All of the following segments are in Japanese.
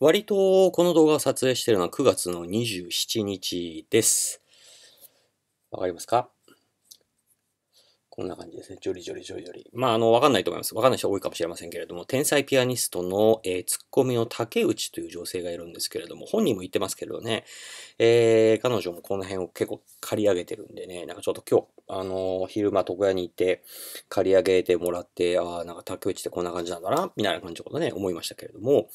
割とこの動画を撮影してるのは9月の27日です。わかりますかこんな感じですね。ジョリジョリジョリジョリ。まあ、あの、わかんないと思います。わかんない人多いかもしれませんけれども、天才ピアニストの、えー、ツッコミの竹内という女性がいるんですけれども、本人も言ってますけどね、えー、彼女もこの辺を結構借り上げてるんでね、なんかちょっと今日、あのー、昼間床屋に行って借り上げてもらって、ああ、なんか竹内ってこんな感じなんだな、みたいな感じのことね、思いましたけれども、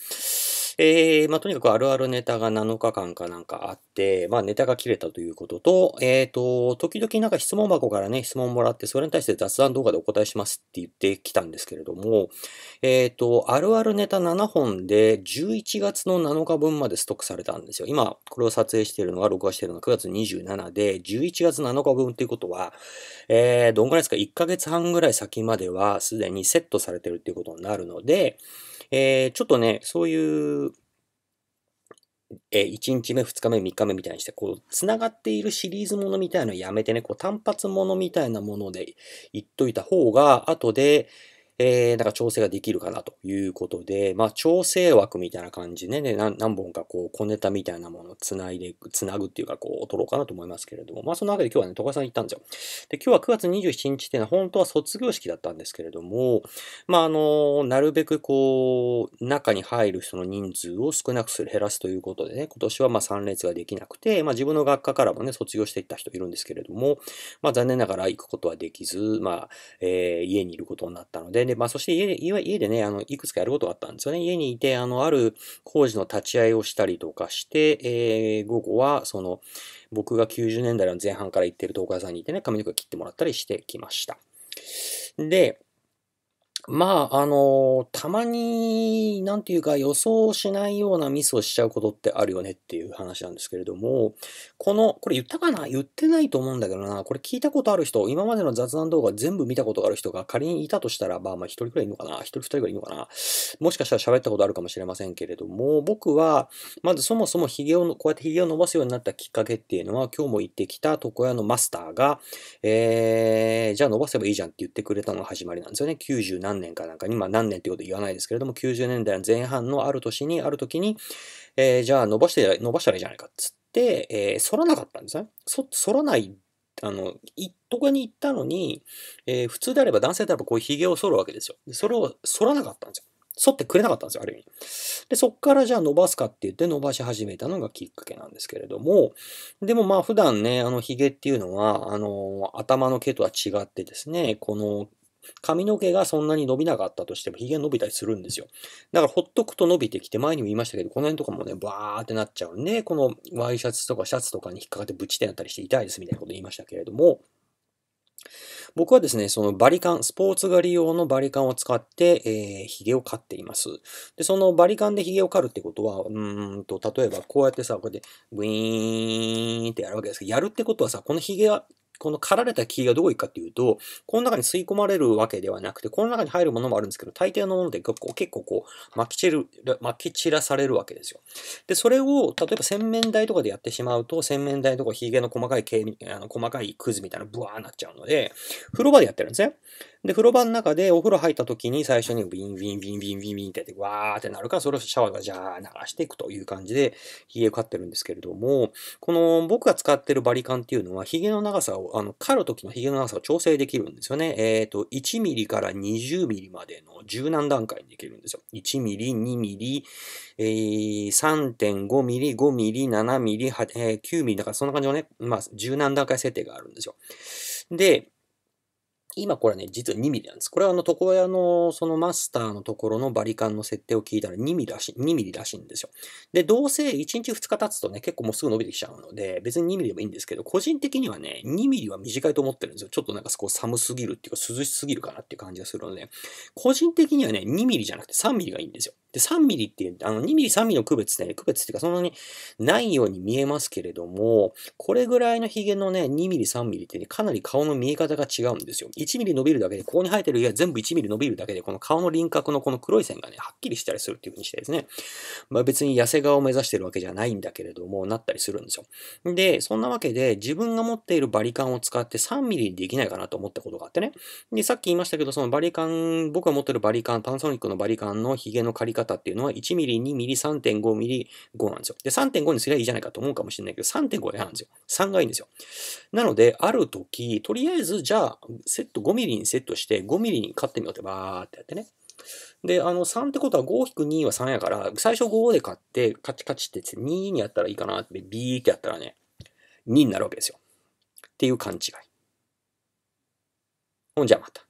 えー、まあ、とにかくあるあるネタが7日間かなんかあって、まあ、ネタが切れたということと、えっ、ー、と、時々なんか質問箱からね、質問もらって、それに対して雑談動画でお答えしますって言ってきたんですけれども、えっ、ー、と、あるあるネタ7本で11月の7日分までストックされたんですよ。今、これを撮影しているのが、録画しているのが9月27で、11月7日分っていうことは、えー、どんぐらいですか ?1 ヶ月半ぐらい先まではすでにセットされてるっていうことになるので、えー、ちょっとね、そういう、えー、1日目、2日目、3日目みたいにして、こう、繋がっているシリーズものみたいのやめてね、こう、単発ものみたいなもので言っといた方が、後で、えー、んか調整ができるかなということで、まあ、調整枠みたいな感じでね、何本かこう、小ネタみたいなものを繋いで、繋ぐっていうか、こう、取ろうかなと思いますけれども、まあ、その中で今日はね、戸川さん行ったんですよ。で、今日は9月27日っていうのは、本当は卒業式だったんですけれども、まあ、あの、なるべくこう、中に入る人の人数を少なくする、減らすということでね、今年はまあ、3列ができなくて、まあ、自分の学科からもね、卒業していった人いるんですけれども、まあ、残念ながら行くことはできず、まあ、えー、家にいることになったので、で、まあ、そして家で、家でね、あの、いくつかやることがあったんですよね。家にいて、あの、ある工事の立ち会いをしたりとかして、えー、午後は、その、僕が90年代の前半から行ってる東海屋さんにいてね、髪の毛切ってもらったりしてきました。で、まあ、あの、たまに、なんていうか予想しないようなミスをしちゃうことってあるよねっていう話なんですけれども、この、これ言ったかな言ってないと思うんだけどな、これ聞いたことある人、今までの雑談動画全部見たことがある人が仮にいたとしたらまあまあ一人くらいいるのかな一人二人くらいいるのかなもしかしたら喋ったことあるかもしれませんけれども、僕は、まずそもそも髭を、こうやって髭を伸ばすようになったきっかけっていうのは、今日も行ってきた床屋のマスターが、えー、じゃあ伸ばせばいいじゃんって言ってくれたのが始まりなんですよね。9何年かなんかに、まあ何年ってこと言わないですけれども、90年代の前半のある年に、ある時に、えー、じゃあ伸ばして、伸ばしたらいいじゃないかっつって、えー、反らなかったんですね。そ、反らない、あの、とこに行ったのに、えー、普通であれば男性であればこう髭を剃るわけですよ。それを反らなかったんですよ。剃ってくれなかったんですよ、ある意味。で、そっからじゃあ伸ばすかって言って伸ばし始めたのがきっかけなんですけれども、でもまあ普段ね、あのひげっていうのは、あの、頭の毛とは違ってですね、この髪の毛がそんなに伸びなかったとしても、髭伸びたりするんですよ。だからほっとくと伸びてきて、前にも言いましたけど、この辺とかもね、バーってなっちゃうんで、このワイシャツとかシャツとかに引っかかってブチってなったりして痛いですみたいなこと言いましたけれども、僕はですね、そのバリカン、スポーツ狩り用のバリカンを使って、えー、髭を刈っています。で、そのバリカンで髭を刈るってことは、うんと、例えばこうやってさ、こうやって、ウィーンってやるわけですけど、やるってことはさ、この髭がこの刈られた木がどういうかっていうと、この中に吸い込まれるわけではなくて、この中に入るものもあるんですけど、大抵のもので結構結構こう、巻き散る、まき散らされるわけですよ。で、それを、例えば洗面台とかでやってしまうと、洗面台とかヒゲの細かい毛、あの細かいクズみたいなブワーなっちゃうので、風呂場でやってるんですね。で、風呂場の中でお風呂入った時に最初にビンビンビンビンビンビンってって、わーってなるから、それをシャワーがじゃー流していくという感じで、ヒゲを飼ってるんですけれども、この僕が使ってるバリカンっていうのは、ヒゲの長さをあの、刈る時のヒゲの長さを調整できるんですよね。えっ、ー、と、1ミリから20ミリまでの柔軟段階にできるんですよ。1ミリ、2ミリ、えー、3.5ミリ、5ミリ、7ミリ、8えー、9ミリ、だからそんな感じのね、まあ、柔軟段階設定があるんですよ。で、今これね、実は 2mm なんです。これはあの、床屋のそのマスターのところのバリカンの設定を聞いたら 2mm らしい、2mm らしいんですよ。で、どうせ1日2日経つとね、結構もうすぐ伸びてきちゃうので、別に 2mm でもいいんですけど、個人的にはね、2mm は短いと思ってるんですよ。ちょっとなんかこ寒すぎるっていうか、涼しすぎるかなっていう感じがするので、個人的にはね、2mm じゃなくて 3mm がいいんですよ。で、3ミリっていう、あの、2ミリ、3ミリの区別ね、区別っていうか、そんなにないように見えますけれども、これぐらいのヒゲのね、2ミリ、3ミリってね、かなり顔の見え方が違うんですよ。1ミリ伸びるだけで、ここに生えてる毛が全部1ミリ伸びるだけで、この顔の輪郭のこの黒い線がね、はっきりしたりするっていう風にしてですね、まあ別に痩せ顔を目指してるわけじゃないんだけれども、なったりするんですよ。で、そんなわけで、自分が持っているバリカンを使って3ミリにできないかなと思ったことがあってね。で、さっき言いましたけど、そのバリカン、僕が持ってるバリカン、パナソニックのバリカンのヒゲの刈り方っていうのは1 m m 2 m m 3 5ミリ、5なんですよ。で、3.5にすりゃいいじゃないかと思うかもしれないけど、3.5は嫌なんですよ。3がいいんですよ。なので、ある時、とりあえず、じゃあ、セット 5mm にセットして、5mm に買ってみようってバーってやってね。で、あの、3ってことは5-2は3やから、最初5で買って、カチカチってって2にやったらいいかなって、ビーってやったらね、2になるわけですよ。っていう勘違い。ほんじゃまた。